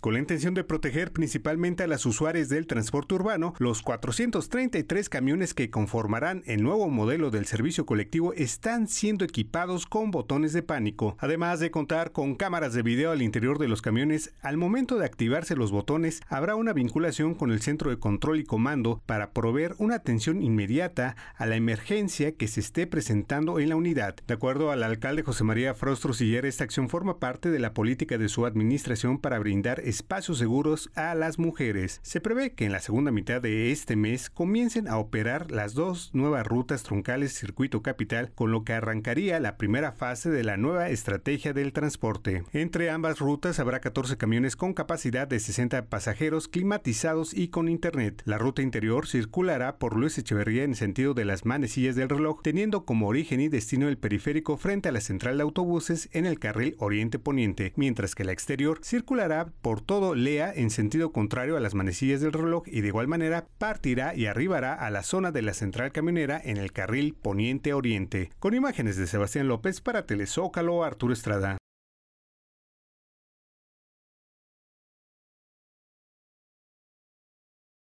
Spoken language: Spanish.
Con la intención de proteger principalmente a las usuarias del transporte urbano, los 433 camiones que conformarán el nuevo modelo del servicio colectivo están siendo equipados con botones de pánico, además de contar con cámaras de video al interior de los camiones. Al momento de activarse los botones, habrá una vinculación con el centro de control y comando para proveer una atención inmediata a la emergencia que se esté presentando en la unidad. De acuerdo al alcalde José María Frostro esta acción forma parte de la política de su administración para brindar espacios seguros a las mujeres. Se prevé que en la segunda mitad de este mes comiencen a operar las dos nuevas rutas truncales circuito capital, con lo que arrancaría la primera fase de la nueva estrategia del transporte. Entre ambas rutas habrá 14 camiones con capacidad de 60 pasajeros climatizados y con internet. La ruta interior circulará por Luis Echeverría en sentido de las manecillas del reloj, teniendo como origen y destino el periférico frente a la central de autobuses en el carril oriente-poniente, mientras que la exterior circulará por todo Lea en sentido contrario a las manecillas del reloj y de igual manera partirá y arribará a la zona de la central camionera en el carril poniente-oriente. Con imágenes de Sebastián López para Telezócalo, Arturo Estrada.